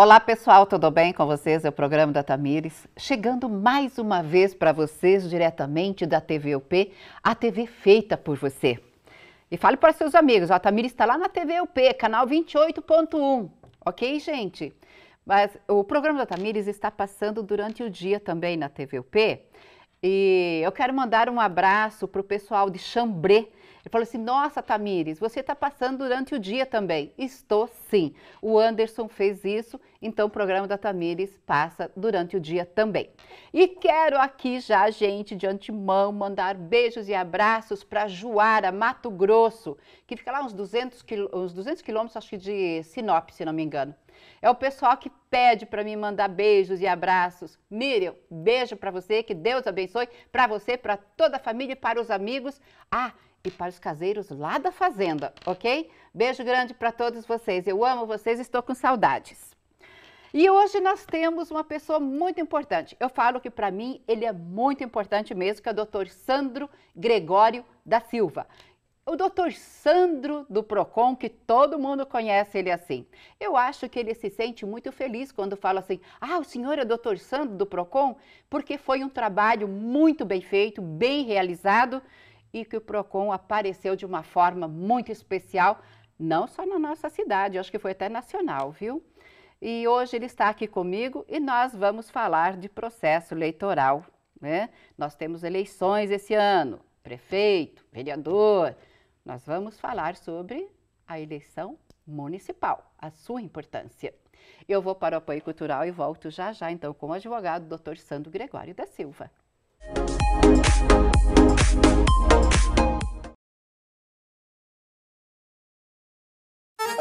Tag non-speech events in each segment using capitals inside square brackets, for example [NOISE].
Olá pessoal, tudo bem com vocês? É o programa da Tamires, chegando mais uma vez para vocês diretamente da TV UP, a TV feita por você. E fale para seus amigos, ó, a Tamires está lá na TV UP, canal 28.1, ok gente? Mas o programa da Tamires está passando durante o dia também na TV UP e eu quero mandar um abraço para o pessoal de Chambré, ele falou assim: Nossa, Tamires, você está passando durante o dia também. Estou sim. O Anderson fez isso, então o programa da Tamires passa durante o dia também. E quero aqui já, gente, de antemão, mandar beijos e abraços para Juara, Mato Grosso, que fica lá uns 200, quil... uns 200 quilômetros, acho que de Sinop, se não me engano. É o pessoal que pede para mim mandar beijos e abraços. Miriam, beijo para você, que Deus abençoe, para você, para toda a família e para os amigos. Ah, e para os caseiros lá da fazenda, ok? Beijo grande para todos vocês. Eu amo vocês, estou com saudades. E hoje nós temos uma pessoa muito importante. Eu falo que para mim ele é muito importante mesmo, que é o Dr. Sandro Gregório da Silva. O Dr. Sandro do Procon, que todo mundo conhece ele assim. Eu acho que ele se sente muito feliz quando fala assim: "Ah, o senhor é o Dr. Sandro do Procon", porque foi um trabalho muito bem feito, bem realizado e que o PROCON apareceu de uma forma muito especial, não só na nossa cidade, acho que foi até nacional, viu? E hoje ele está aqui comigo e nós vamos falar de processo eleitoral. Né? Nós temos eleições esse ano, prefeito, vereador. Nós vamos falar sobre a eleição municipal, a sua importância. Eu vou para o apoio cultural e volto já já então com o advogado Dr. Sandro Gregório da Silva. Música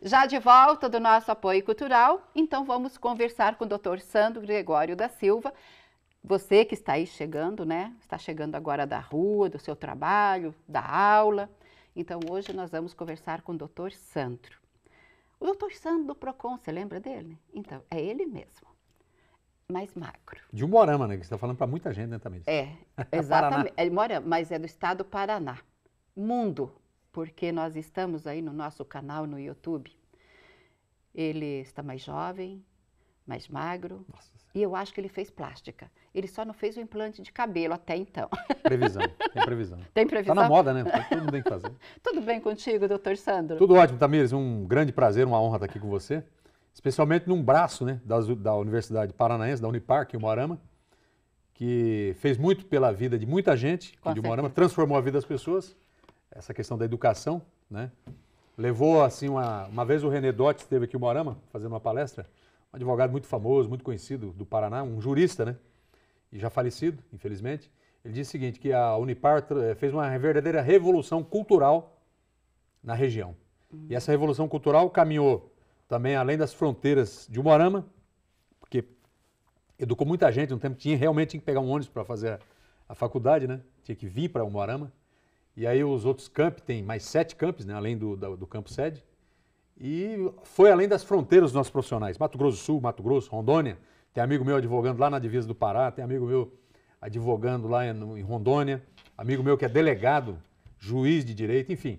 Já de volta do nosso apoio cultural, então vamos conversar com o Dr. Sandro Gregório da Silva. Você que está aí chegando, né? Está chegando agora da rua, do seu trabalho, da aula. Então hoje nós vamos conversar com o Dr. Sandro. O Dr. Sandro do Procon, você lembra dele? Então, é ele mesmo. Mais magro. De Morama, né? Que você está falando para muita gente, né, também? É, [LAUGHS] é exatamente. É, ele mora, mas é do estado do Paraná. Mundo, porque nós estamos aí no nosso canal no YouTube. Ele está mais jovem, mais magro. Nossa. E eu acho que ele fez plástica. Ele só não fez o implante de cabelo até então. [LAUGHS] Previsão, tem previsão. Tem previsão. Está na moda, né? Tá tudo bem que fazer. [LAUGHS] Tudo bem contigo, doutor Sandro? Tudo ótimo, Tamires. Um grande prazer, uma honra estar aqui com você. Especialmente num braço né, da, da Universidade Paranaense, da Unipar, em Moarama, que fez muito pela vida de muita gente, de Moarama transformou a vida das pessoas essa questão da educação, né? Levou, assim, uma, uma vez o René Dotti esteve aqui em Morama, fazendo uma palestra, um advogado muito famoso, muito conhecido do Paraná, um jurista, né? E já falecido, infelizmente. Ele disse o seguinte, que a Unipar eh, fez uma verdadeira revolução cultural na região. E essa revolução cultural caminhou também além das fronteiras de Umarama, porque educou muita gente, no tempo tinha realmente tinha que pegar um ônibus para fazer a, a, faculdade, né? Tinha que vir para Umarama. E aí os outros campos tem mais sete campos, né, além do, do, do campo sede. E foi além das fronteiras dos nossos profissionais. Mato Grosso do Sul, Mato Grosso, Rondônia. Tem amigo meu advogando lá na divisa do Pará, tem amigo meu advogando lá em, em Rondônia, amigo meu que é delegado, juiz de direito, enfim.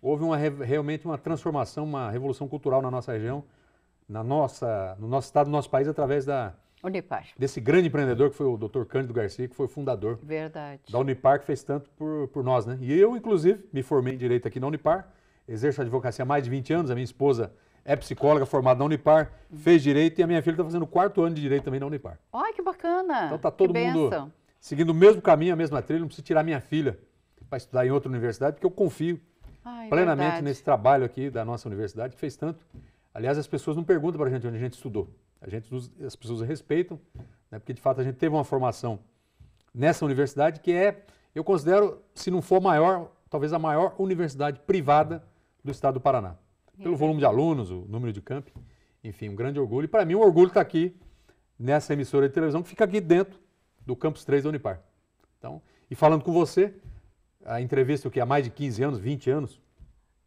Houve uma, realmente uma transformação, uma revolução cultural na nossa região, na nossa, no nosso estado, no nosso país, através da, Unipar. Desse grande empreendedor que foi o Dr. Cândido Garcia, que foi fundador Verdade. da Unipar, que fez tanto por, por nós, né? E eu, inclusive, me formei em Direito aqui na Unipar, exerço a advocacia há mais de 20 anos, a minha esposa é psicóloga formada na Unipar, uhum. fez direito e a minha filha está fazendo o quarto ano de direito também na Unipar. Olha que bacana! Então está todo que mundo benção. seguindo o mesmo caminho, a mesma trilha, não preciso tirar minha filha para estudar em outra universidade, porque eu confio Ai, é plenamente verdade. nesse trabalho aqui da nossa universidade, que fez tanto. Aliás, as pessoas não perguntam para a gente onde a gente estudou. A gente, as pessoas respeitam, né, porque de fato a gente teve uma formação nessa universidade que é, eu considero, se não for maior, talvez a maior universidade privada do estado do Paraná. Pelo volume de alunos, o número de campi, enfim, um grande orgulho. E para mim, o orgulho está aqui nessa emissora de televisão que fica aqui dentro do Campus 3 da Unipar. Então, e falando com você, a entrevista que há mais de 15 anos, 20 anos,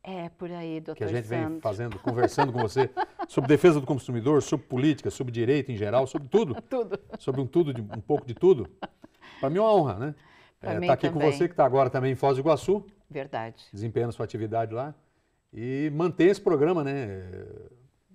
é por aí, doutor. Que a gente vem fazendo, conversando com você sobre defesa do consumidor, sobre política, sobre direito em geral, sobre tudo. [LAUGHS] tudo. Sobre um tudo, de, um pouco de tudo. Para mim é uma honra, né? Estar é, tá aqui também. com você, que está agora também em Foz do Iguaçu. Verdade. Desempenhando sua atividade lá. E manter esse programa, né?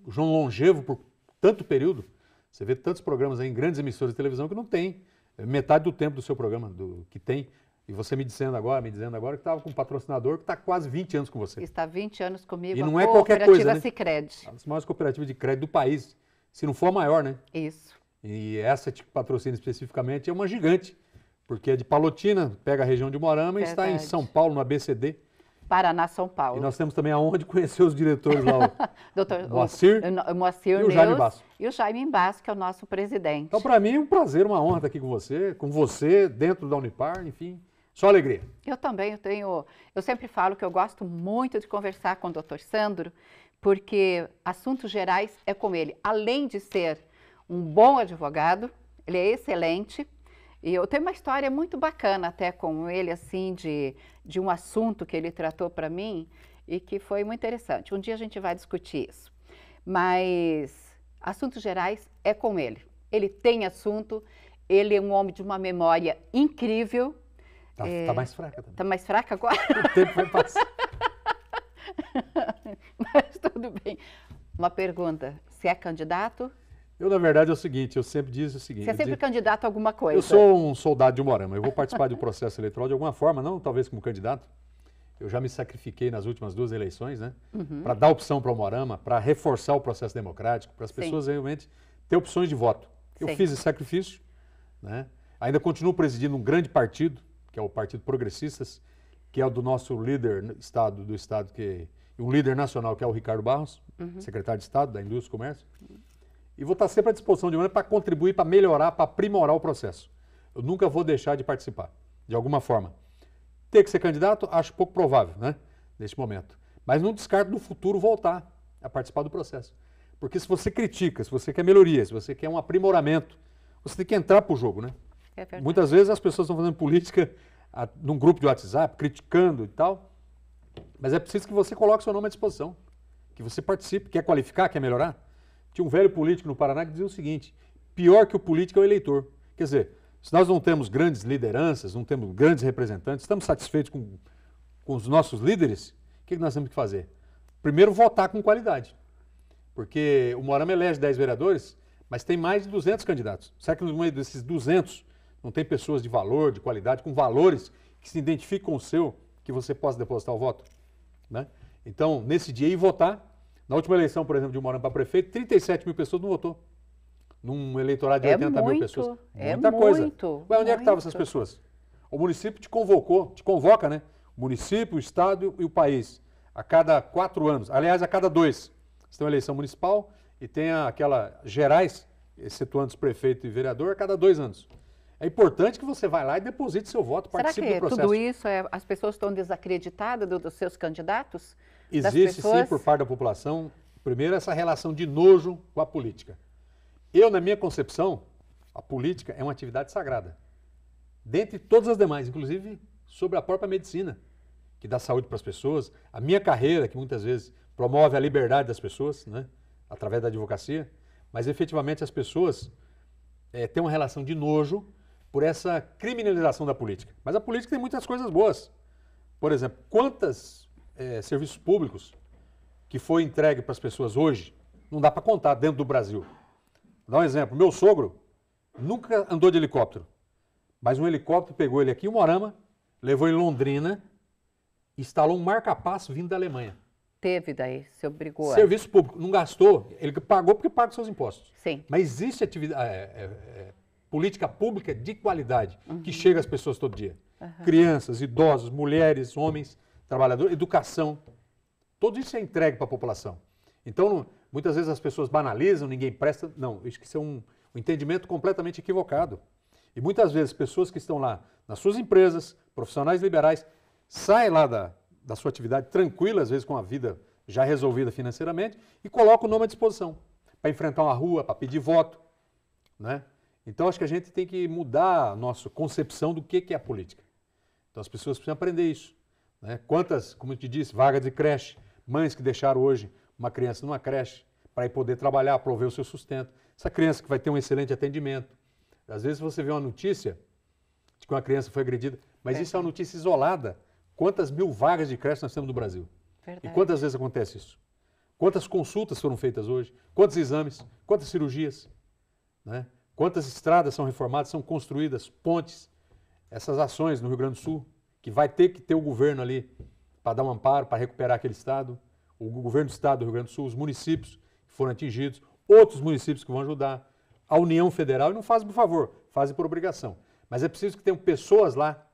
O João Longevo por tanto período. Você vê tantos programas aí em grandes emissoras de televisão que não tem metade do tempo do seu programa, do que tem e você me dizendo agora, me dizendo agora que estava com um patrocinador que está quase 20 anos com você. Está 20 anos comigo. E não é qualquer coisa, né? Cicred. As maiores cooperativas de crédito do país, se não for a maior, né? Isso. E essa que patrocina especificamente é uma gigante, porque é de Palotina, pega a região de Morama Verdade. e está em São Paulo, no ABCD. Paraná, São Paulo. E nós temos também aonde conhecer os diretores lá, o [LAUGHS] Doutor, Moacir, o, o Moacir e o Jaime Basso. E o Jaime Basso, que é o nosso presidente. Então, para mim, é um prazer, uma honra estar aqui com você, com você, dentro da Unipar, enfim. Só alegria. Eu também, eu tenho. Eu sempre falo que eu gosto muito de conversar com o doutor Sandro, porque assuntos gerais é com ele. Além de ser um bom advogado, ele é excelente. E eu tenho uma história muito bacana até com ele, assim, de, de um assunto que ele tratou para mim e que foi muito interessante. Um dia a gente vai discutir isso. Mas assuntos gerais é com ele. Ele tem assunto, ele é um homem de uma memória incrível Tá, tá, é, tá mais fraca também. Tá mais fraca agora? [LAUGHS] O tempo vai passar. [LAUGHS] Mas tudo bem. Uma pergunta, você é candidato? Eu, na verdade, é o seguinte, eu sempre digo o seguinte... Você é sempre digo, candidato a alguma coisa. Eu sou um soldado de Umorama, eu vou participar do processo eleitoral de alguma forma, não talvez como candidato. Eu já me sacrifiquei nas últimas duas eleições, né? Uhum. Para dar opção para o morama para reforçar o processo democrático, para as pessoas Sim. realmente ter opções de voto. Eu Sim. fiz esse sacrifício, né? Ainda continuo presidindo um grande partido, que é o Partido Progressistas, que é o do nosso líder estado do estado que um líder nacional que é o Ricardo Barros, uhum. secretário de Estado da Indústria e Comércio. E vou estar sempre à disposição de manhã para contribuir, para melhorar, para aprimorar o processo. Eu nunca vou deixar de participar, de alguma forma. Ter que ser candidato, acho pouco provável, né? Neste momento. Mas não descarto no futuro voltar a participar do processo. Porque se você critica, se você quer melhorias, se você quer um aprimoramento, você tem que entrar para o jogo, né? É Muitas vezes as pessoas estão fazendo política a, num grupo de WhatsApp, criticando e tal, mas é preciso que você coloque seu nome à disposição, que você participe, quer qualificar, quer melhorar. Tinha um velho político no Paraná que dizia o seguinte: pior que o político é o eleitor. Quer dizer, se nós não temos grandes lideranças, não temos grandes representantes, estamos satisfeitos com, com os nossos líderes, o que, que nós temos que fazer? Primeiro, votar com qualidade. Porque o Morama elege 10 vereadores, mas tem mais de 200 candidatos. Será que no meio desses 200 não tem pessoas de valor, de qualidade, com valores que se identificam com o seu, que você possa depositar o voto. Né? Então, nesse dia, ir votar. Na última eleição, por exemplo, de Morango para prefeito, 37 mil pessoas não votou. Num eleitorado de é 80 muito, mil pessoas. É Muita coisa. Muito, Mas onde é que estavam essas pessoas? O município te convocou, te convoca, né? O município, o estado e o país. A cada quatro anos. Aliás, a cada dois. Você tem uma eleição municipal e tem aquela gerais, excetuando prefeito e vereador, a cada dois anos. É importante que você vá lá e deposite seu voto, Será participe que do processo. Tudo isso é, as pessoas estão desacreditadas do, dos seus candidatos? Existe sim por parte da população. Primeiro essa relação de nojo com a política. Eu na minha concepção, a política é uma atividade sagrada. Dentre todas as demais, inclusive sobre a própria medicina, que dá saúde para as pessoas, a minha carreira que muitas vezes promove a liberdade das pessoas, né, através da advocacia, mas efetivamente as pessoas é, têm uma relação de nojo por essa criminalização da política. Mas a política tem muitas coisas boas. Por exemplo, quantos é, serviços públicos que foi entregue para as pessoas hoje não dá para contar dentro do Brasil. Vou dar um exemplo. Meu sogro nunca andou de helicóptero, mas um helicóptero pegou ele aqui em Morama, levou em Londrina, instalou um marca-passo vindo da Alemanha. Teve daí, se obrigou. Serviço público, não gastou, ele pagou porque paga os seus impostos. Sim. Mas existe atividade, é, é, é política pública de qualidade uhum. que chega às pessoas todo dia. Uhum. Crianças, idosos, mulheres, homens, trabalhadores, educação. Tudo isso é entregue para a população. Então, muitas vezes as pessoas banalizam, ninguém presta. Não, isso é um, um entendimento completamente equivocado. E muitas vezes pessoas que estão lá nas suas empresas, profissionais liberais, saem lá da, da sua atividade tranquila, às vezes com a vida já resolvida financeiramente, e colocam o nome à disposição para enfrentar uma rua, para pedir voto. Né? Então, acho que a gente tem que mudar a nossa concepção do que é a política. Então, as pessoas precisam aprender isso. Né? Quantas, como eu te disse, vagas de creche, mães que deixaram hoje uma criança numa creche para poder trabalhar, prover o seu sustento. Essa criança que vai ter um excelente atendimento. Às vezes você vê uma notícia de que uma criança foi agredida, mas isso é uma notícia isolada. Quantas mil vagas de creche nós temos no Brasil? Verdade. E quantas vezes acontece isso? Quantas consultas foram feitas hoje? Quantos exames? Quantas cirurgias? Né? Quantas estradas são reformadas, são construídas, pontes, essas ações no Rio Grande do Sul, que vai ter que ter o governo ali para dar um amparo, para recuperar aquele estado, o governo do estado do Rio Grande do Sul, os municípios que foram atingidos, outros municípios que vão ajudar, a União Federal, e não fazem por favor, fazem por obrigação. Mas é preciso que tenham pessoas lá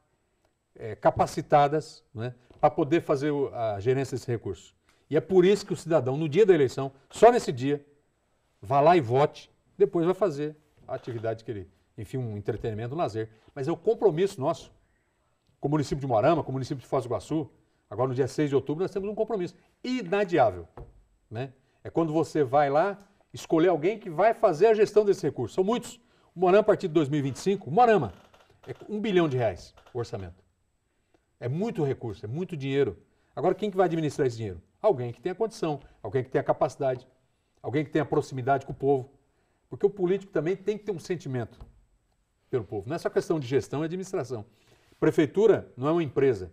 é, capacitadas né, para poder fazer a gerência desse recurso. E é por isso que o cidadão, no dia da eleição, só nesse dia, vá lá e vote, depois vai fazer atividade que ele, enfim, um entretenimento, um lazer. Mas é o compromisso nosso, com o município de Moarama, com o município de Foz do Iguaçu, agora no dia 6 de outubro, nós temos um compromisso inadiável. Né? É quando você vai lá escolher alguém que vai fazer a gestão desse recurso. São muitos. O Moarama, a partir de 2025, Moarama, é um bilhão de reais o orçamento. É muito recurso, é muito dinheiro. Agora, quem que vai administrar esse dinheiro? Alguém que tenha condição, alguém que tenha capacidade, alguém que tenha proximidade com o povo. Porque o político também tem que ter um sentimento pelo povo. Não é só questão de gestão e é administração. Prefeitura não é uma empresa.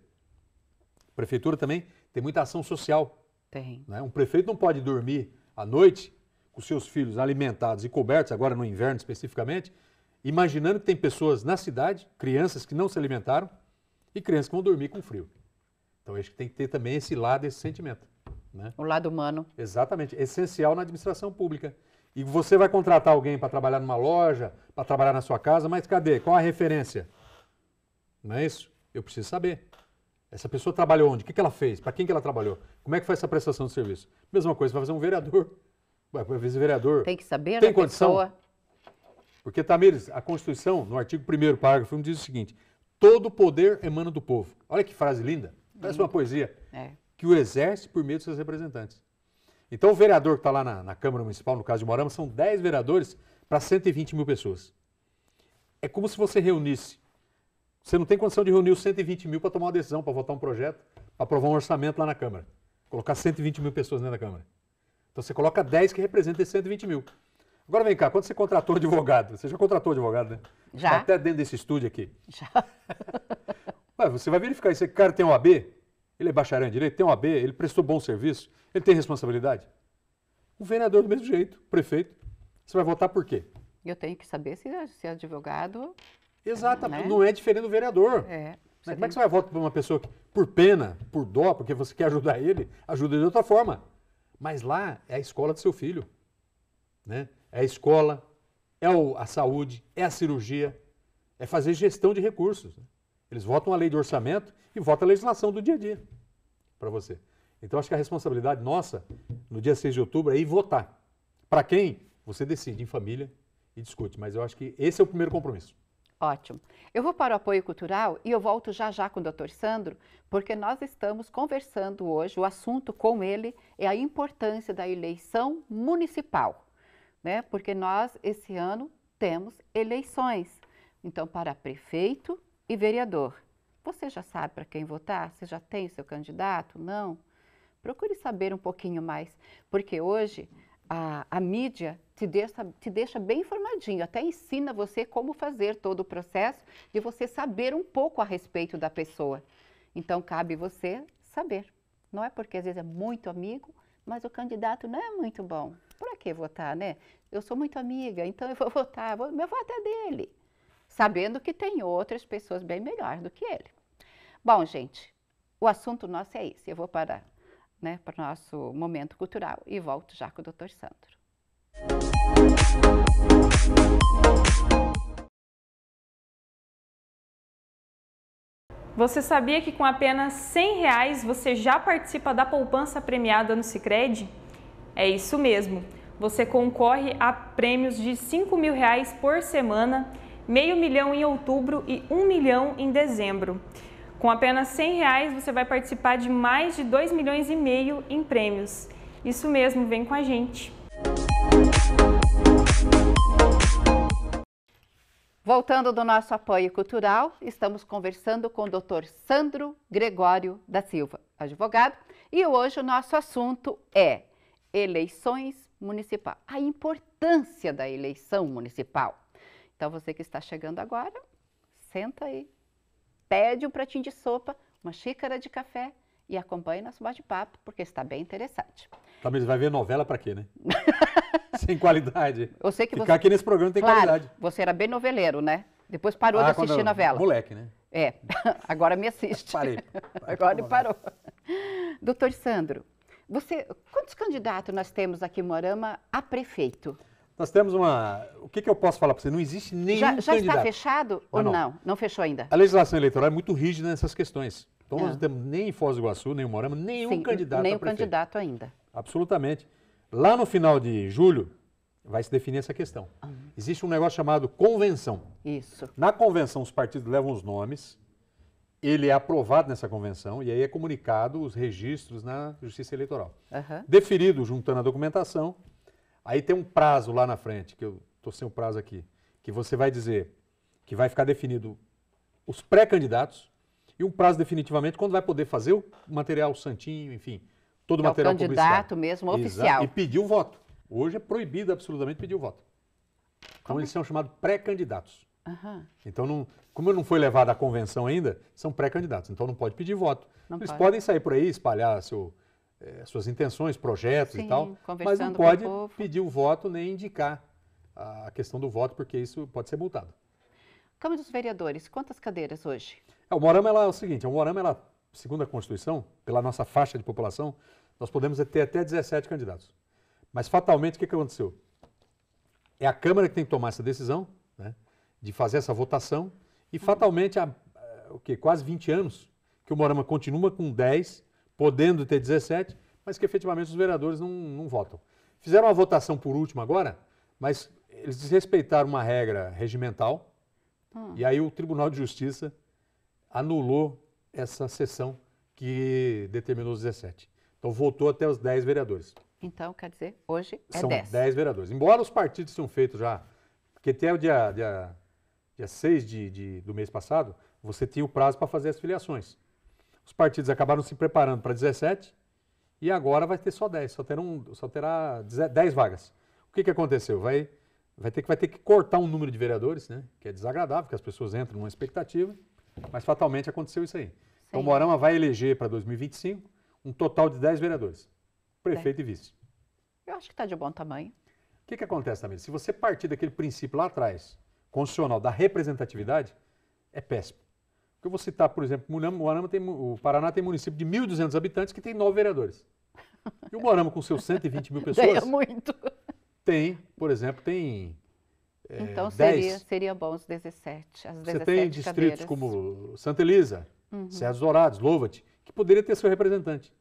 Prefeitura também tem muita ação social. Tem. Né? Um prefeito não pode dormir à noite com seus filhos alimentados e cobertos, agora no inverno especificamente, imaginando que tem pessoas na cidade, crianças que não se alimentaram e crianças que vão dormir com frio. Então acho que tem que ter também esse lado, esse sentimento. Né? O lado humano. Exatamente. Essencial na administração pública. E você vai contratar alguém para trabalhar numa loja, para trabalhar na sua casa, mas cadê? Qual a referência? Não é isso? Eu preciso saber. Essa pessoa trabalhou onde? O que, ela fez? Para quem que ela trabalhou? Como é que foi essa prestação de serviço? Mesma coisa, vai fazer um vereador. Vai fazer um vereador. Tem que saber, né, Tem condição? Pessoa. Porque, Tamires, a Constituição, no artigo 1 parágrafo 1, diz o seguinte: todo poder emana do povo. Olha que frase linda. Parece uma poesia. É. Que o exerce por meio de seus representantes. Então, o vereador que está lá na, na, Câmara Municipal, no caso de Morama, são 10 vereadores para 120 mil pessoas. É como se você reunisse. Você não tem condição de reunir os 120 mil para tomar uma decisão, para votar um projeto, para aprovar um orçamento lá na Câmara. Colocar 120 mil pessoas dentro da Câmara. Então, você coloca 10 que representam esses 120 mil. Agora vem cá, quando você contratou [LAUGHS] advogado, você já contratou advogado, né? Já. Tá até dentro desse estúdio aqui. Já. Mas [LAUGHS] você vai verificar, esse cara tem OAB, ele é bacharel em direito, tem OAB, ele prestou bom serviço, ele tem responsabilidade? O vereador do mesmo jeito, o prefeito. Você vai votar por quê? Eu tenho que saber se, é, é advogado. Exatamente, né? não é diferente do vereador. É. Mas né? como é que você vai votar para uma pessoa que, por pena, por dó, porque você quer ajudar ele, ajuda de outra forma. Mas lá é a escola do seu filho. Né? É a escola, é a saúde, é a cirurgia, é fazer gestão de recursos. Né? Eles votam a lei de orçamento e votam a legislação do dia a dia para você. Então acho que a responsabilidade nossa, no dia 6 de outubro, é ir votar. Para quem? Você decide em família e discute. Mas eu acho que esse é o primeiro compromisso. Ótimo. Eu vou para o apoio cultural e eu volto já já com o Dr. Sandro, porque nós estamos conversando hoje, o assunto com ele é a importância da eleição municipal, né? Porque nós esse ano temos eleições, então para prefeito e vereador. Você já sabe para quem votar? Você já tem o seu candidato? Não? procure saber um pouquinho mais, porque hoje a, a mídia te deixa, te deixa bem informadinho, até ensina você como fazer todo o processo de você saber um pouco a respeito da pessoa. Então, cabe você saber. Não é porque às vezes é muito amigo, mas o candidato não é muito bom. Por que votar, né? Eu sou muito amiga, então eu vou [LAUGHS] votar, vou, meu voto é dele. Sabendo que tem outras pessoas bem melhores do que ele. Bom, gente, o assunto nosso é esse. Eu vou parar né, para o nosso momento cultural e volto já com o Dr. Sandro. Você sabia que com apenas 100 reais você já participa da poupança premiada no Cicred? É isso mesmo. Você concorre a prêmios de 5 mil reais por semana, meio milhão em outubro e 1 milhão em dezembro. Com apenas 100 reais você vai participar de mais de 2 milhões e meio em prêmios. Isso mesmo, vem com a gente. Voltando do nosso apoio cultural, estamos conversando com o Dr. Sandro Gregório da Silva, advogado, e hoje o nosso assunto é eleições municipais, a importância da eleição municipal. Então você que está chegando agora, senta aí, pede um pratinho de sopa, uma xícara de café e acompanhe nosso bate-papo, porque está bem interessante. Talvez vai ver novela para quê, né? [LAUGHS] Sem qualidade. Eu sei que Ficar você... aqui nesse programa tem claro, qualidade. Você era bem noveleiro, né? Depois parou ah, de assistir novela. Moleque, né? É, [LAUGHS] agora me assiste. Parei. [LAUGHS] Parei agora ele parou. Doutor Sandro, você, quantos candidatos nós temos aqui em Morama a prefeito? Nós temos uma. O que, que eu posso falar para você? Não existe nenhum. Já, já está fechado ou não? não? não? fechou ainda. A legislação eleitoral é muito rígida nessas questões. Então, nós não ah. temos nem em Foz do Iguaçu, nem em Morama, nenhum Sim, candidato. Nenhum candidato ainda. Absolutamente. Lá no final de julho, vai se definir essa questão. Ah. Existe um negócio chamado convenção. Isso. Na convenção, os partidos levam os nomes, ele é aprovado nessa convenção e aí é comunicado os registros na Justiça Eleitoral. Uhum. Deferido, juntando a documentação, Aí tem um prazo lá na frente, que eu estou sem o prazo aqui, que você vai dizer que vai ficar definido os pré-candidatos e um prazo definitivamente quando vai poder fazer o material santinho, enfim, todo o é material publicitário. o candidato mesmo, oficial. Exato. E pedir o voto. Hoje é proibido absolutamente pedir o voto. Então como? eles são chamados pré-candidatos. Uhum. Então, não, como não foi levado à convenção ainda, são pré-candidatos. Então não pode pedir voto. Não eles pode. podem sair por aí, espalhar seu é, suas intenções, projetos Sim, e tal, mas não pode pedir o voto nem indicar a questão do voto, porque isso pode ser multado. Câmara dos Vereadores, quantas cadeiras hoje? É, o Morama ela, é o seguinte, é, o Morama, ela, segundo a Constituição, pela nossa faixa de população, nós podemos ter até 17 candidatos. Mas fatalmente o que, aconteceu? É a Câmara que tem que tomar essa decisão, né, de fazer essa votação, e hum. fatalmente há eh, o que, quase 20 anos que o Morama continua com 10 podendo ter 17, mas que efetivamente os vereadores não, não votam. Fizeram uma votação por último agora, mas eles desrespeitaram uma regra regimental hum. e aí o Tribunal de Justiça anulou essa sessão que determinou os 17. Então voltou até os 10 vereadores. Então, quer dizer, hoje é São 10. 10 vereadores. Embora os partidos tenham feito já, porque até o dia, dia, dia 6 de, de do mês passado, você tinha o prazo para fazer as filiações. Os partidos acabaram se preparando para 17 e agora vai ter só 10, só, só terá 10 vagas. O que, que aconteceu? Vai, vai, ter, vai ter que cortar um número de vereadores, né? que é desagradável, porque as pessoas entram numa expectativa, mas fatalmente aconteceu isso aí. Sim. Então, Morama vai eleger para 2025 um total de 10 vereadores, prefeito e vice. Eu acho que está de bom tamanho. O que, que acontece também? Se você partir daquele princípio lá atrás, constitucional, da representatividade, é péssimo. Porque eu vou citar, por exemplo, tem, o Paraná tem município de 1.200 habitantes que tem nove vereadores. E o Moarama, com seus 120 mil [LAUGHS] pessoas... Ganha muito. Tem, por exemplo, tem é, Então seria, 10. seria bom os 17, as 17 Você tem distritos cadeiras. como Santa Elisa, uhum. Dourados, Lovat, que poderia ter seu representante,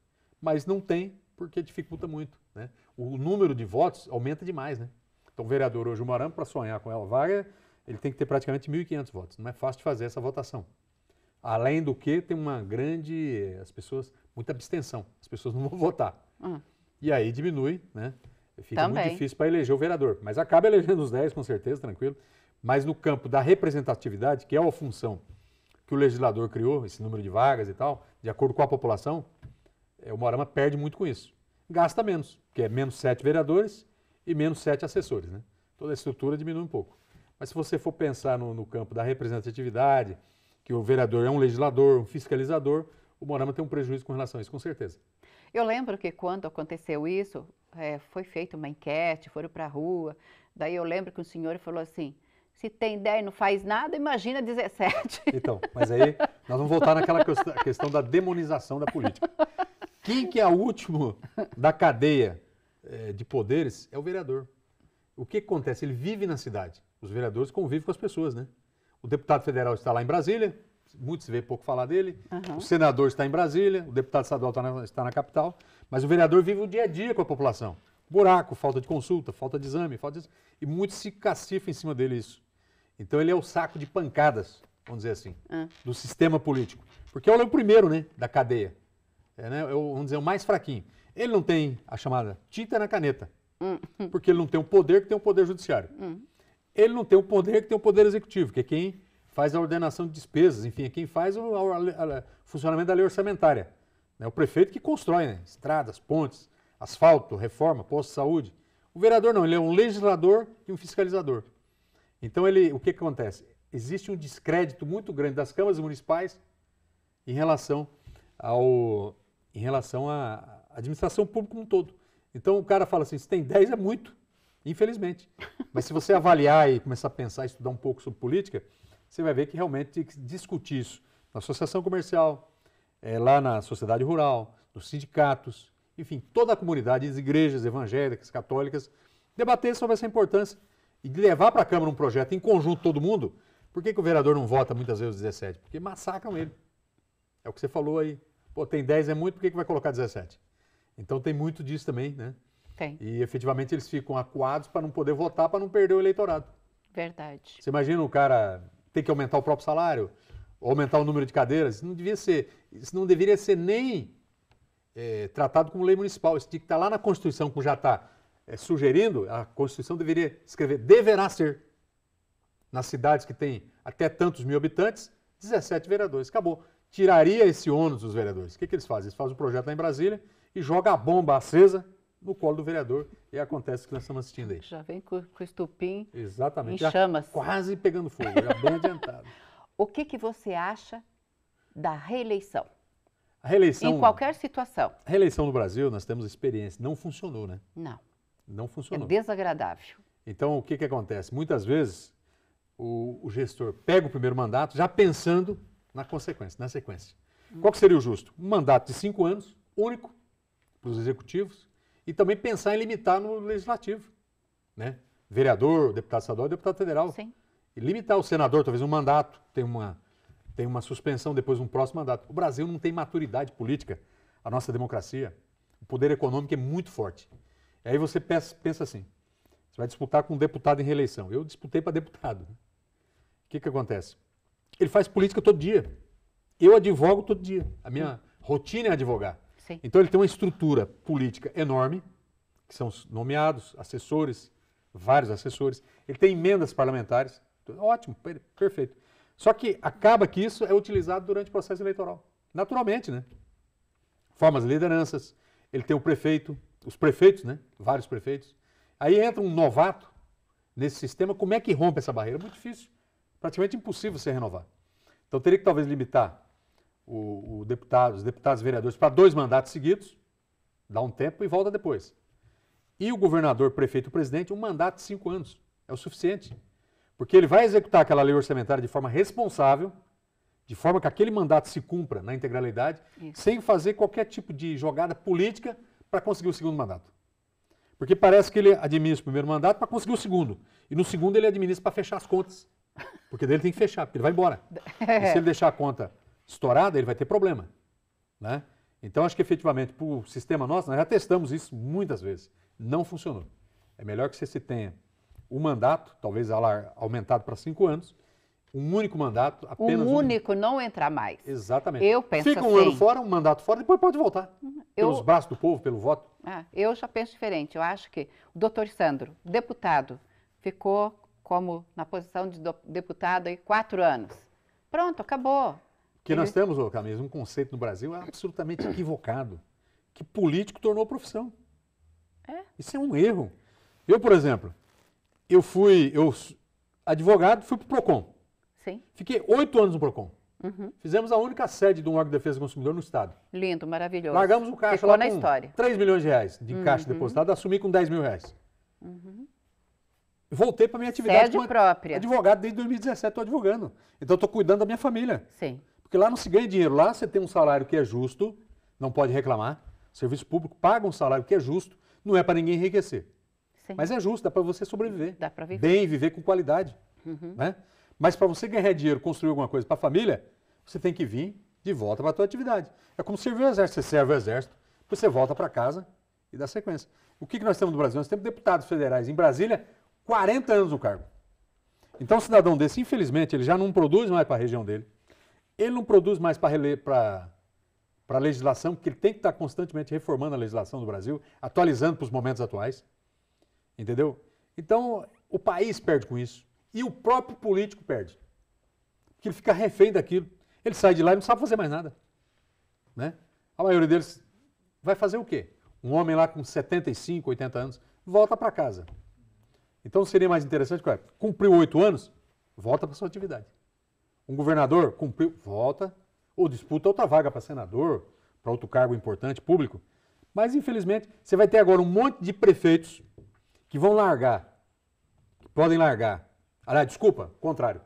mas não tem porque dificulta muito. Né? O número de votos aumenta demais. Né? Então o vereador hoje, o Moarama, para sonhar com ela vaga, ele tem que ter praticamente 1.500 votos. Não é fácil de fazer essa votação. Além do que, tem uma grande. As pessoas. Muita abstenção. As pessoas não vão [LAUGHS] votar. Ah. E aí diminui, né? Fica Também. muito difícil para eleger o vereador. Mas acaba elegendo os 10, com certeza, tranquilo. Mas no campo da representatividade, que é a função que o legislador criou, esse número de vagas e tal, de acordo com a população, é, o Morama perde muito com isso. Gasta menos, que é menos 7 vereadores e menos 7 assessores, né? Toda a estrutura diminui um pouco. Mas se você for pensar no, no campo da representatividade, que o vereador é um legislador, um fiscalizador, o Morama tem um prejuízo com relação a isso, com certeza. Eu lembro que quando aconteceu isso, é, foi feita uma enquete, foram para a rua. Daí eu lembro que o senhor falou assim: se tem 10 e não faz nada, imagina 17. [LAUGHS] Então, mas aí nós vamos voltar naquela questão da demonização da política. Quem que é o último da cadeia é, de poderes é o vereador. O que acontece? Ele vive na cidade. Os vereadores convivem com as pessoas, né? O deputado federal está lá em Brasília, muito se vê pouco falar dele. Uhum. O senador está em Brasília, o deputado estadual está na, está na, capital, mas o vereador vive o dia a dia com a população. Buraco, falta de consulta, falta de exame, falta de... e muito se cacifa em cima dele isso. Então ele é o saco de pancadas, vamos dizer assim, uhum. do sistema político. Porque ele é o primeiro, né, da cadeia. É, né, é vamos dizer, o mais fraquinho. Ele não tem a chamada tinta na caneta, uhum. porque ele não tem o poder que tem o poder judiciário. Hum. Ele não tem o poder que tem o poder executivo, que é quem faz a ordenação de despesas, enfim, é quem faz o, funcionamento da lei orçamentária. É o prefeito que constrói né? estradas, pontes, asfalto, reforma, posto de saúde. O vereador não, ele é um legislador e um fiscalizador. Então, ele, o que, que acontece? Existe um descrédito muito grande das câmaras municipais em relação ao em relação à administração pública como um todo. Então o cara fala assim, se tem 10 é muito. Infelizmente. Mas se você avaliar e começar a pensar, estudar um pouco sobre política, você vai ver que realmente tem que discutir isso na associação comercial, é, lá na sociedade rural, nos sindicatos, enfim, toda a comunidade, as igrejas evangélicas, católicas, debater sobre essa importância e levar para a Câmara um projeto em conjunto todo mundo. Por que, que o vereador não vota muitas vezes 17? Porque massacram ele. É o que você falou aí. Pô, tem 10 é muito, por que, que vai colocar 17? Então tem muito disso também, né? Tem. E efetivamente eles ficam acuados para não poder votar, para não perder o eleitorado. Verdade. Você imagina o cara ter que aumentar o próprio salário, aumentar o número de cadeiras? Isso não devia ser, isso não deveria ser nem é, tratado como lei municipal. Isso tinha que estar tá lá na Constituição, como já está é, sugerindo, a Constituição deveria escrever, deverá ser. Nas cidades que têm até tantos mil habitantes, 17 vereadores. Acabou. Tiraria esse ônus dos vereadores. O que, que eles fazem? Eles fazem o projeto lá em Brasília e joga a bomba acesa no colo do vereador e acontece o que nós estamos assistindo aí. Já vem com, com estupim Exatamente, em chamas. Quase pegando fogo, já bem [LAUGHS] adiantado. O que, que você acha da reeleição? A reeleição... Em qualquer situação. A reeleição no Brasil, nós temos experiência, não funcionou, né? Não. Não funcionou. É desagradável. Então, o que, que acontece? Muitas vezes, o, o gestor pega o primeiro mandato já pensando na consequência, na sequência. Qual seria o justo? Um mandato de cinco anos, único, para os executivos, e também pensar em limitar no legislativo, né? Vereador, deputado estadual, deputado federal. Sim. E limitar o senador, talvez um mandato, tem uma, tem uma suspensão, depois um próximo mandato. O Brasil não tem maturidade política, a nossa democracia, o poder econômico é muito forte. E aí você pensa, pensa assim, você vai disputar com um deputado em reeleição. Eu disputei para deputado. Né? O que, que acontece? Ele faz política todo dia. Eu advogo todo dia. A minha rotina é advogar. Sim. Então ele tem uma estrutura política enorme, que são nomeados, assessores, vários assessores. Ele tem emendas parlamentares. Ótimo, perfeito. Só que acaba que isso é utilizado durante o processo eleitoral. Naturalmente, né? Formas as lideranças, ele tem o prefeito, os prefeitos, né? Vários prefeitos. Aí entra um novato nesse sistema, como é que rompe essa barreira? É muito difícil. Praticamente impossível você renovar. Então teria que talvez limitar o, o deputado, os deputados e vereadores para dois mandatos seguidos, dá um tempo e volta depois. E o governador, prefeito e presidente, um mandato de cinco anos. É o suficiente. Porque ele vai executar aquela lei orçamentária de forma responsável, de forma que aquele mandato se cumpra na integralidade, Isso. sem fazer qualquer tipo de jogada política para conseguir o segundo mandato. Porque parece que ele administra o primeiro mandato para conseguir o segundo. E no segundo ele administra para fechar as contas. Porque dele tem que fechar, porque ele vai embora. [LAUGHS] E se ele deixar a conta estourada, ele vai ter problema. Né? Então, acho que efetivamente, para o sistema nosso, nós já testamos isso muitas vezes, não funcionou. É melhor que você se tenha o um mandato, talvez aumentado para cinco anos, um único mandato, apenas um único, um... não entrar mais. Exatamente. Eu penso Fica um assim, ano fora, um mandato fora, depois pode voltar. Uhum. Eu, pelos braços do povo, pelo voto. Ah, eu já penso diferente. Eu acho que o doutor Sandro, deputado, ficou como na posição de deputado aí quatro anos. Pronto, acabou. Que nós temos, ô Camisa, um conceito no Brasil absolutamente [COUGHS] equivocado, que político tornou profissão. É? Isso é um erro. Eu, por exemplo, eu fui, eu advogado, fui pro Procon. Sim. Fiquei oito anos no Procon. Uhum. Fizemos a única sede de um órgão de defesa do consumidor no Estado. Lindo, maravilhoso. Largamos o caixa Ficou lá na com história. 3 milhões de reais de uhum. caixa depositado, assumi com 10 mil reais. Uhum. Voltei para minha atividade Sede própria. advogado desde 2017, estou advogando. Então estou cuidando da minha família. Sim. Porque lá não se ganha dinheiro, lá você tem um salário que é justo, não pode reclamar. O serviço público paga um salário que é justo, não é para ninguém enriquecer. Sim. Mas é justo, dá para você sobreviver. Dá para viver. Bem, viver com qualidade. Uhum. Né? Mas para você ganhar dinheiro, construir alguma coisa para a família, você tem que vir de volta para a tua atividade. É como servir o exército. Você serve o exército, depois você volta para casa e dá sequência. O que, que nós temos no Brasil? Nós temos deputados federais em Brasília, 40 anos no cargo. Então, um cidadão desse, infelizmente, ele já não produz mais para a região dele. Ele não produz mais para a legislação, porque ele tem que estar tá constantemente reformando a legislação do Brasil, atualizando para os momentos atuais. Entendeu? Então, o país perde com isso. E o próprio político perde. Porque ele fica refém daquilo. Ele sai de lá e não sabe fazer mais nada. Né? A maioria deles vai fazer o quê? Um homem lá com 75, 80 anos, volta para casa. Então seria mais interessante, é? cumpriu oito anos, volta para sua atividade. Um governador cumpriu, volta, ou disputa outra vaga para senador, para outro cargo importante público. Mas, infelizmente, você vai ter agora um monte de prefeitos que vão largar, que podem largar. Aliás, desculpa, contrário.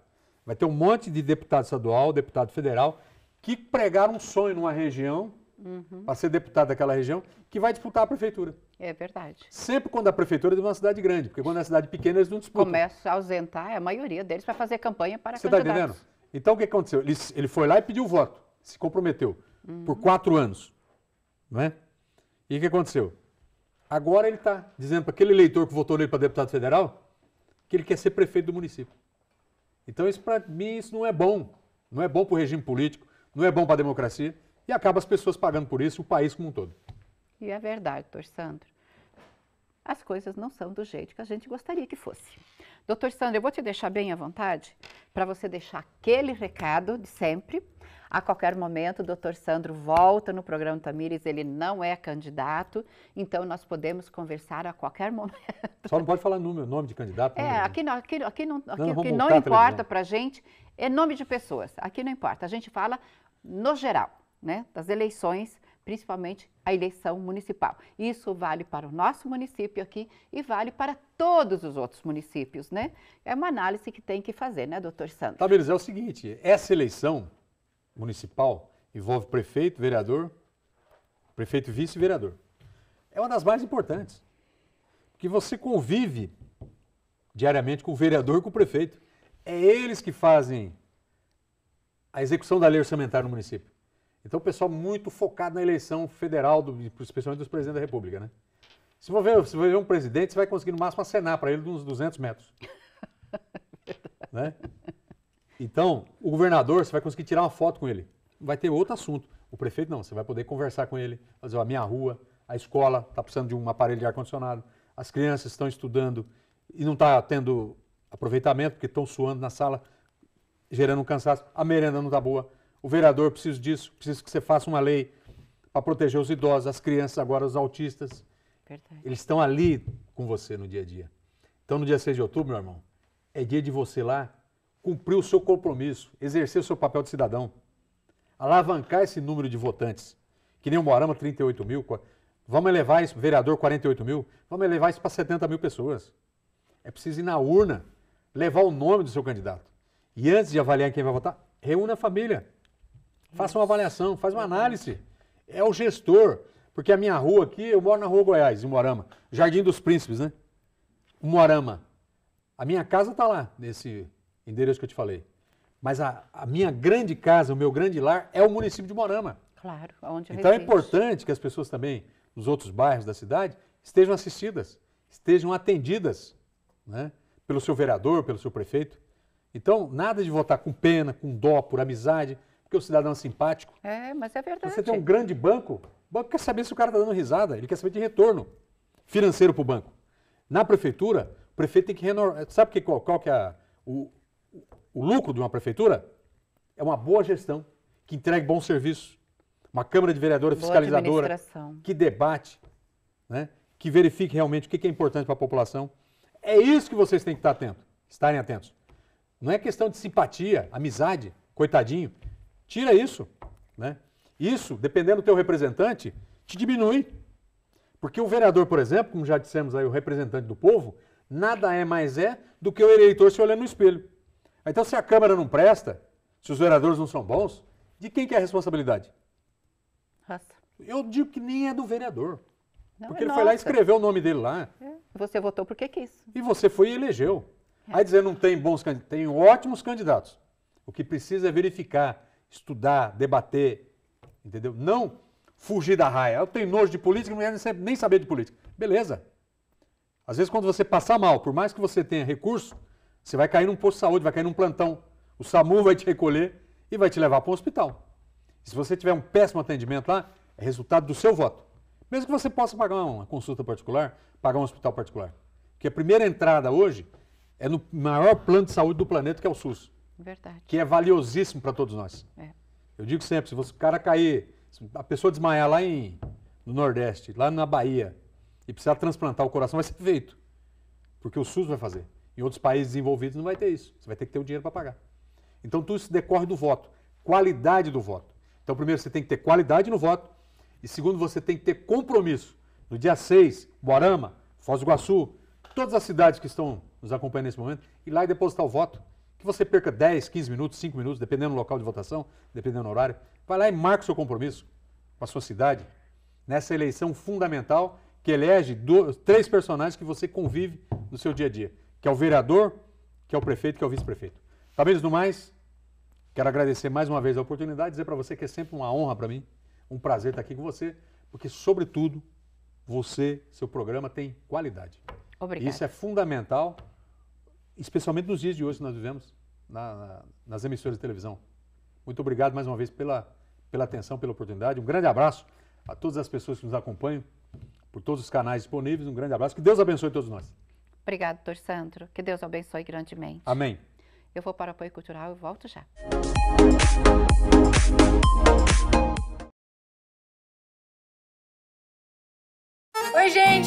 Vai ter um monte de deputado estadual, deputado federal, que pregaram um sonho numa região Uhum. para ser deputado daquela região, que vai disputar a prefeitura. É verdade. Sempre quando a prefeitura é de uma cidade grande, porque quando é cidade pequena eles não disputam. Começa a ausentar é a maioria deles para fazer campanha para Você tá candidatos. Você está entendendo? Então o que aconteceu? Ele, ele foi lá e pediu o voto, se comprometeu uhum. por quatro anos. Né? E o que aconteceu? Agora ele está dizendo para aquele eleitor que votou nele para deputado federal que ele quer ser prefeito do município. Então, isso para mim isso não é bom. Não é bom para o regime político, não é bom para a democracia e acaba as pessoas pagando por isso, o país como um todo. E é verdade, doutor Sandro as coisas não são do jeito que a gente gostaria que fosse. Doutor Sandro, eu vou te deixar bem à vontade para você deixar aquele recado de sempre. A qualquer momento, o doutor Sandro volta no programa Tamires, ele não é candidato, então nós podemos conversar a qualquer [LAUGHS] momento. Só não pode falar número, nome de candidato. É, né? aqui, não, aqui, aqui não, aqui, não, que não importa para a gente é nome de pessoas, aqui não importa. A gente fala no geral, né, das eleições principalmente a eleição municipal. Isso vale para o nosso município aqui e vale para todos os outros municípios, né? É uma análise que tem que fazer, né, doutor Tá, Tamires, é o seguinte, essa eleição municipal envolve prefeito, vereador, prefeito, vice e vereador. É uma das mais importantes, porque você convive diariamente com o vereador e com o prefeito. É eles que fazem a execução da lei orçamentária no município. Então o pessoal muito focado na eleição federal, do, especialmente dos presidentes da República, né? Se for ver, for ver um presidente, você vai conseguir no máximo acenar para ele de uns 200 metros. [LAUGHS] né? Então, o governador, você vai conseguir tirar uma foto com ele. Vai ter outro assunto. O prefeito não, você vai poder conversar com ele, fazer a minha rua, a escola está precisando de um aparelho de ar-condicionado, as crianças estão estudando e não está tendo aproveitamento porque estão suando na sala, gerando um cansaço, a merenda não está boa. O vereador precisa disso, precisa que você faça uma lei para proteger os idosos, as crianças, agora os autistas. Verdade. Eles estão ali com você no dia a dia. Então, no dia 6 de outubro, meu irmão, é dia de você lá cumprir o seu compromisso, exercer o seu papel de cidadão, alavancar esse número de votantes. Que nem o Morama, 38 mil. Vamos elevar isso, vereador, 48 mil. Vamos elevar isso para 70 mil pessoas. É preciso ir na urna, levar o nome do seu candidato. E antes de avaliar quem vai votar, reúna a família. Faça uma avaliação, faz uma uhum. análise. É o gestor. Porque a minha rua aqui, eu moro na rua Goiás, em Morama. Jardim dos Príncipes, né? Morama. A minha casa está lá, nesse endereço que eu te falei. Mas a, a, minha grande casa, o meu grande lar, é o município de Morama. Claro, onde Então resiste. é importante que as pessoas também, nos outros bairros da cidade, estejam assistidas, estejam atendidas né? pelo seu vereador, pelo seu prefeito. Então, nada de votar com pena, com dó, por amizade porque o cidadão é simpático. É, mas é então, verdade. Você tem um grande banco, o banco quer saber se o cara está dando risada, ele quer saber de retorno financeiro para o banco. Na prefeitura, o prefeito tem que renovar. Sabe que, qual, qual que é a, o, o lucro de uma prefeitura? É uma boa gestão, que entregue bons serviços. Uma Câmara de Vereadores fiscalizadora, que debate, né? que verifique realmente o que é importante para a população. É isso que vocês têm que estar atentos, estarem atentos. Não é questão de simpatia, amizade, coitadinho. Tira isso. Né? Isso, dependendo do teu representante, te diminui. Porque o vereador, por exemplo, como já dissemos aí, o representante do povo, nada é mais é do que o eleitor se olhando no espelho. Então, se a Câmara não presta, se os vereadores não são bons, de quem que é a responsabilidade? Nossa. Eu digo que nem é do vereador. Não, porque ele nossa. foi lá e escreveu o nome dele lá. É. Você votou porque quis. É e você foi e elegeu. É. Aí dizer não tem bons candidatos, tem ótimos candidatos. O que precisa é verificar estudar, debater, entendeu? Não fugir da raia. Eu tenho nojo de política, não quero nem saber de política. Beleza. Às vezes, quando você passar mal, por mais que você tenha recurso, você vai cair num posto de saúde, vai cair num plantão. O SAMU vai te recolher e vai te levar para o hospital. E se você tiver um péssimo atendimento lá, é resultado do seu voto. Mesmo que você possa pagar uma consulta particular, pagar um hospital particular. Porque a primeira entrada hoje é no maior plano de saúde do planeta, que é o SUS. Verdade. Que é valiosíssimo para todos nós. É. Eu digo sempre, se você, o cara cair, a pessoa desmaiar lá em, no Nordeste, lá na Bahia, e precisar transplantar o coração, vai ser feito. Porque o SUS vai fazer. Em outros países desenvolvidos não vai ter isso. Você vai ter que ter o dinheiro para pagar. Então tudo isso decorre do voto. Qualidade do voto. Então, primeiro, você tem que ter qualidade no voto. E segundo, você tem que ter compromisso. No dia 6, Borama, Foz do Iguaçu, todas as cidades que estão nos acompanhando nesse momento, ir lá e depositar o voto que você perca 10, 15 minutos, 5 minutos, dependendo do local de votação, dependendo do horário. Vai lá e marque seu compromisso com a sua cidade nessa eleição fundamental que elege dois, três personagens que você convive no seu dia a dia, que é o vereador, que é o prefeito, que é o vice-prefeito. Talvez do mais, quero agradecer mais uma vez a oportunidade, dizer para você que é sempre uma honra para mim, um prazer estar aqui com você, porque sobretudo você, seu programa tem qualidade. Obrigado. Isso é fundamental especialmente nos dias de hoje que nós vivemos, na, na, nas emissoras de televisão. Muito obrigado mais uma vez pela, pela atenção, pela oportunidade. Um grande abraço a todas as pessoas que nos acompanham, por todos os canais disponíveis. Um grande abraço. Que Deus abençoe todos nós. Obrigado, doutor Sandro. Que Deus abençoe grandemente. Amém. Eu vou para o apoio cultural e volto já.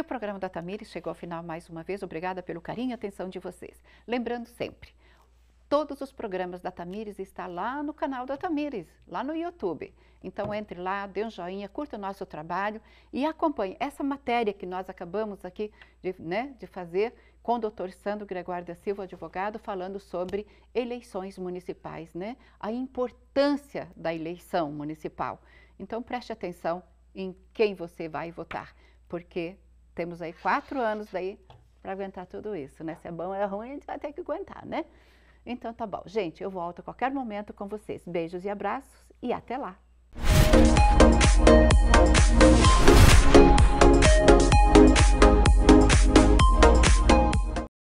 o programa da Tamires chegou ao final mais uma vez. Obrigada pelo carinho e atenção de vocês. Lembrando sempre, todos os programas da Tamires está lá no canal da Tamires, lá no YouTube. Então entre lá, dê um joinha, curta o nosso trabalho e acompanhe essa matéria que nós acabamos aqui de, né, de fazer com o doutor Sandro Gregório da Silva, advogado, falando sobre eleições municipais, né? A importância da eleição municipal. Então preste atenção em quem você vai votar, porque temos aí quatro anos daí para aguentar tudo isso, né? Se é bom ou é ruim, a gente vai ter que aguentar, né? Então tá bom. Gente, eu volto a qualquer momento com vocês. Beijos e abraços e até lá. Música